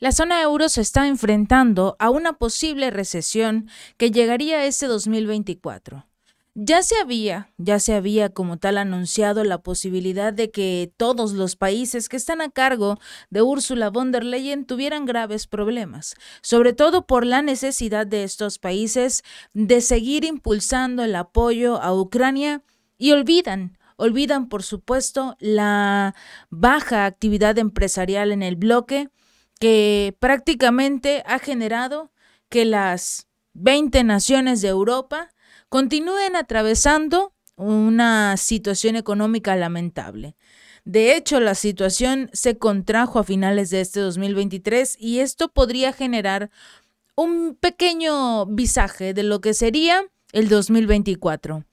La zona euro se está enfrentando a una posible recesión que llegaría este 2024. Ya se había, ya se había como tal anunciado la posibilidad de que todos los países que están a cargo de Ursula von der Leyen tuvieran graves problemas, sobre todo por la necesidad de estos países de seguir impulsando el apoyo a Ucrania y olvidan olvidan, por supuesto, la baja actividad empresarial en el bloque que prácticamente ha generado que las 20 naciones de Europa continúen atravesando una situación económica lamentable. De hecho, la situación se contrajo a finales de este 2023 y esto podría generar un pequeño visaje de lo que sería el 2024.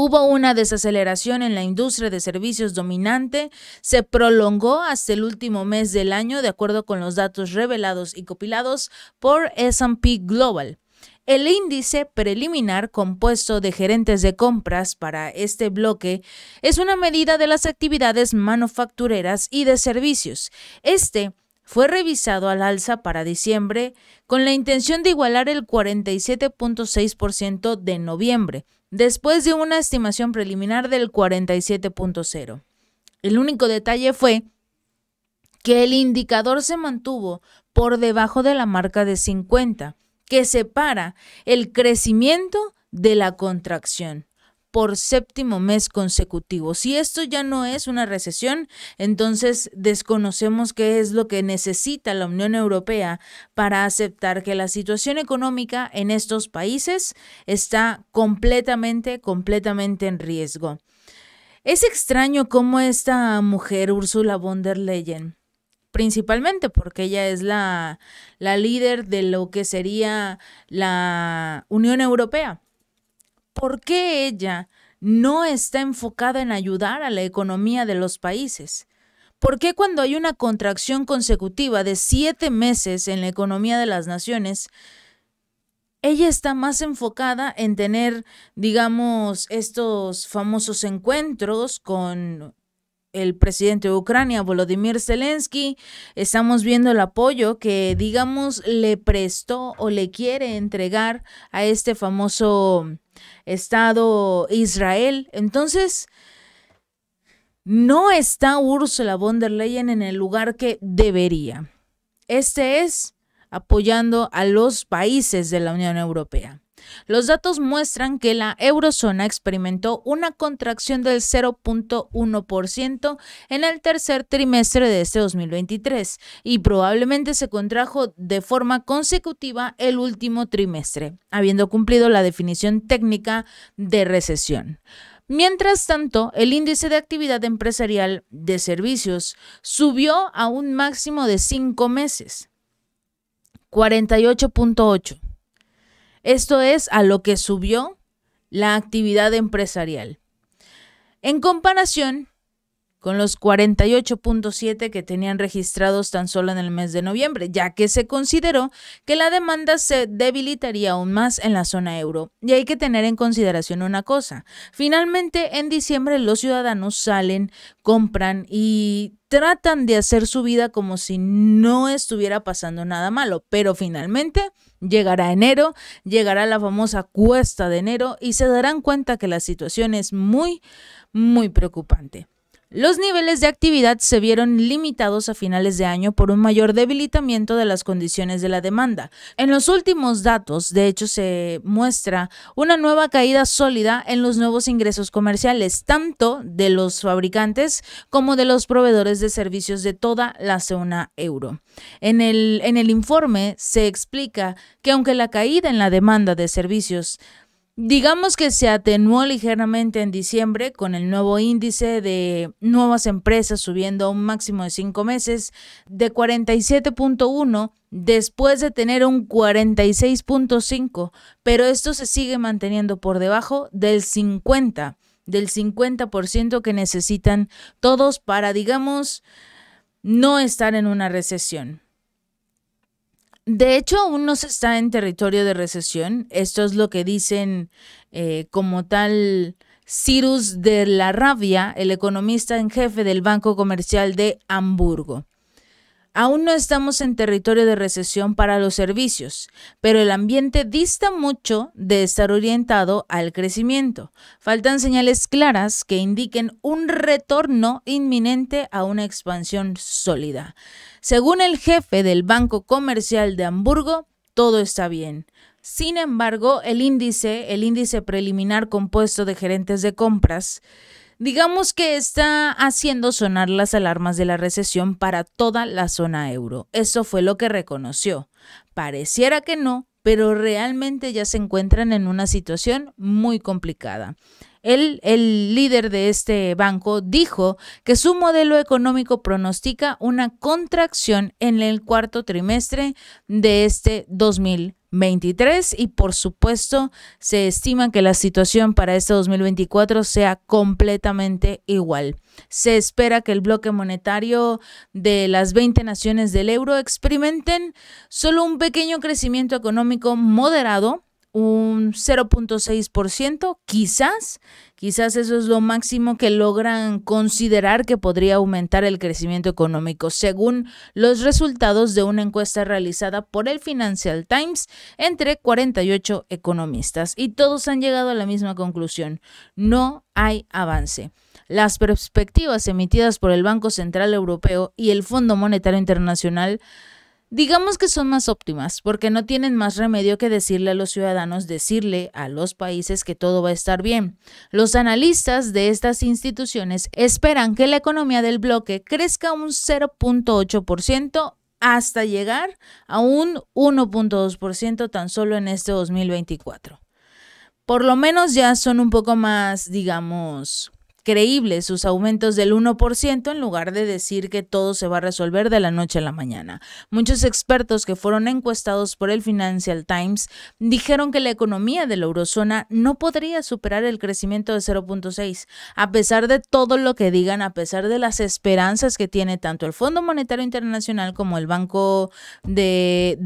Hubo una desaceleración en la industria de servicios dominante, se prolongó hasta el último mes del año, de acuerdo con los datos revelados y copilados por SP Global. El índice preliminar compuesto de gerentes de compras para este bloque es una medida de las actividades manufactureras y de servicios. Este fue revisado al alza para diciembre con la intención de igualar el 47.6% de noviembre después de una estimación preliminar del 47.0. El único detalle fue que el indicador se mantuvo por debajo de la marca de 50, que separa el crecimiento de la contracción por séptimo mes consecutivo. Si esto ya no es una recesión, entonces desconocemos qué es lo que necesita la Unión Europea para aceptar que la situación económica en estos países está completamente, completamente en riesgo. Es extraño cómo esta mujer, Ursula von der Leyen, principalmente porque ella es la, la líder de lo que sería la Unión Europea, ¿por qué ella no está enfocada en ayudar a la economía de los países? ¿Por qué cuando hay una contracción consecutiva de siete meses en la economía de las naciones, ella está más enfocada en tener, digamos, estos famosos encuentros con el presidente de Ucrania, Volodymyr Zelensky, estamos viendo el apoyo que, digamos, le prestó o le quiere entregar a este famoso Estado Israel. Entonces, no está Ursula von der Leyen en el lugar que debería. Este es apoyando a los países de la Unión Europea. Los datos muestran que la eurozona experimentó una contracción del 0.1% en el tercer trimestre de este 2023 y probablemente se contrajo de forma consecutiva el último trimestre, habiendo cumplido la definición técnica de recesión. Mientras tanto, el índice de actividad empresarial de servicios subió a un máximo de cinco meses, 48.8 esto es a lo que subió la actividad empresarial. En comparación, con los 48.7 que tenían registrados tan solo en el mes de noviembre, ya que se consideró que la demanda se debilitaría aún más en la zona euro. Y hay que tener en consideración una cosa, finalmente en diciembre los ciudadanos salen, compran y tratan de hacer su vida como si no estuviera pasando nada malo, pero finalmente llegará enero, llegará la famosa cuesta de enero y se darán cuenta que la situación es muy, muy preocupante. Los niveles de actividad se vieron limitados a finales de año por un mayor debilitamiento de las condiciones de la demanda. En los últimos datos, de hecho, se muestra una nueva caída sólida en los nuevos ingresos comerciales, tanto de los fabricantes como de los proveedores de servicios de toda la zona euro. En el, en el informe se explica que aunque la caída en la demanda de servicios Digamos que se atenuó ligeramente en diciembre con el nuevo índice de nuevas empresas subiendo a un máximo de cinco meses de 47.1 después de tener un 46.5, pero esto se sigue manteniendo por debajo del 50, del 50% que necesitan todos para, digamos, no estar en una recesión. De hecho, aún no se está en territorio de recesión. Esto es lo que dicen eh, como tal Cyrus de la Rabia, el economista en jefe del Banco Comercial de Hamburgo. Aún no estamos en territorio de recesión para los servicios, pero el ambiente dista mucho de estar orientado al crecimiento. Faltan señales claras que indiquen un retorno inminente a una expansión sólida. Según el jefe del Banco Comercial de Hamburgo, todo está bien. Sin embargo, el índice, el índice preliminar compuesto de gerentes de compras, Digamos que está haciendo sonar las alarmas de la recesión para toda la zona euro. Eso fue lo que reconoció. Pareciera que no, pero realmente ya se encuentran en una situación muy complicada. El, el líder de este banco dijo que su modelo económico pronostica una contracción en el cuarto trimestre de este 2020. 23 y por supuesto se estima que la situación para este 2024 sea completamente igual. Se espera que el bloque monetario de las 20 naciones del euro experimenten solo un pequeño crecimiento económico moderado un 0.6%, quizás, quizás eso es lo máximo que logran considerar que podría aumentar el crecimiento económico, según los resultados de una encuesta realizada por el Financial Times entre 48 economistas. Y todos han llegado a la misma conclusión, no hay avance. Las perspectivas emitidas por el Banco Central Europeo y el Fondo Monetario Internacional Digamos que son más óptimas, porque no tienen más remedio que decirle a los ciudadanos, decirle a los países que todo va a estar bien. Los analistas de estas instituciones esperan que la economía del bloque crezca un 0.8% hasta llegar a un 1.2% tan solo en este 2024. Por lo menos ya son un poco más, digamos, sus aumentos del 1% en lugar de decir que todo se va a resolver de la noche a la mañana. Muchos expertos que fueron encuestados por el Financial Times dijeron que la economía de la eurozona no podría superar el crecimiento de 0.6, a pesar de todo lo que digan, a pesar de las esperanzas que tiene tanto el Fondo Monetario Internacional como el Banco de,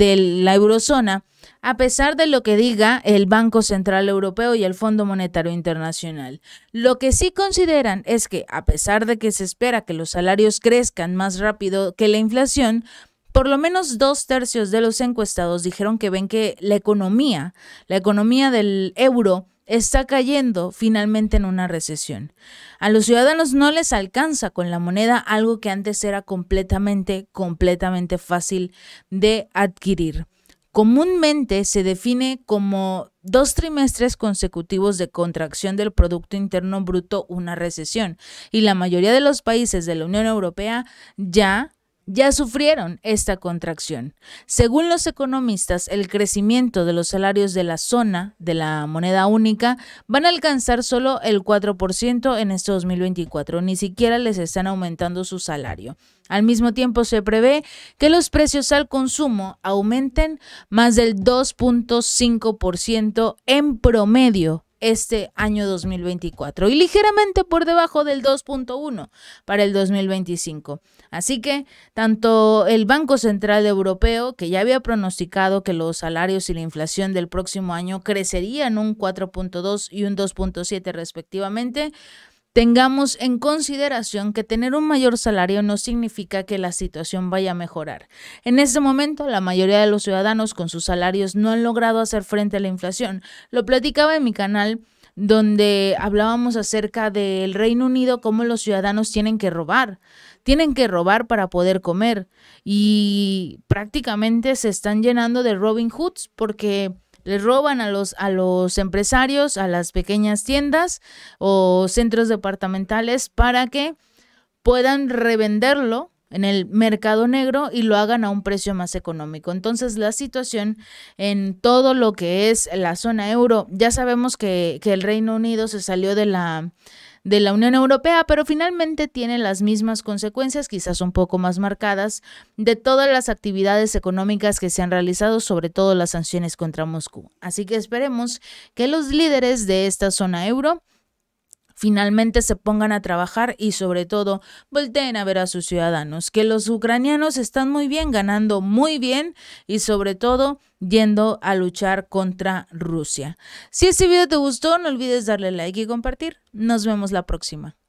la eurozona, a pesar de lo que diga el Banco Central Europeo y el Fondo Monetario Internacional. Lo que sí considero es que, a pesar de que se espera que los salarios crezcan más rápido que la inflación, por lo menos dos tercios de los encuestados dijeron que ven que la economía, la economía del euro, está cayendo finalmente en una recesión. A los ciudadanos no les alcanza con la moneda algo que antes era completamente, completamente fácil de adquirir comúnmente se define como dos trimestres consecutivos de contracción del Producto Interno Bruto, una recesión. Y la mayoría de los países de la Unión Europea ya ya sufrieron esta contracción. Según los economistas, el crecimiento de los salarios de la zona de la moneda única van a alcanzar solo el 4% en este 2024, ni siquiera les están aumentando su salario. Al mismo tiempo, se prevé que los precios al consumo aumenten más del 2.5% en promedio este año 2024 y ligeramente por debajo del 2.1 para el 2025. Así que tanto el Banco Central Europeo, que ya había pronosticado que los salarios y la inflación del próximo año crecerían un 4.2 y un 2.7 respectivamente, Tengamos en consideración que tener un mayor salario no significa que la situación vaya a mejorar. En este momento, la mayoría de los ciudadanos con sus salarios no han logrado hacer frente a la inflación. Lo platicaba en mi canal donde hablábamos acerca del Reino Unido, cómo los ciudadanos tienen que robar, tienen que robar para poder comer y prácticamente se están llenando de Robin Hoods porque le roban a los, a los empresarios, a las pequeñas tiendas o centros departamentales para que puedan revenderlo en el mercado negro y lo hagan a un precio más económico. Entonces la situación en todo lo que es la zona euro, ya sabemos que, que el Reino Unido se salió de la de la Unión Europea, pero finalmente tiene las mismas consecuencias, quizás un poco más marcadas, de todas las actividades económicas que se han realizado, sobre todo las sanciones contra Moscú. Así que esperemos que los líderes de esta zona euro finalmente se pongan a trabajar y sobre todo volteen a ver a sus ciudadanos, que los ucranianos están muy bien, ganando muy bien y sobre todo yendo a luchar contra Rusia. Si este video te gustó, no olvides darle like y compartir. Nos vemos la próxima.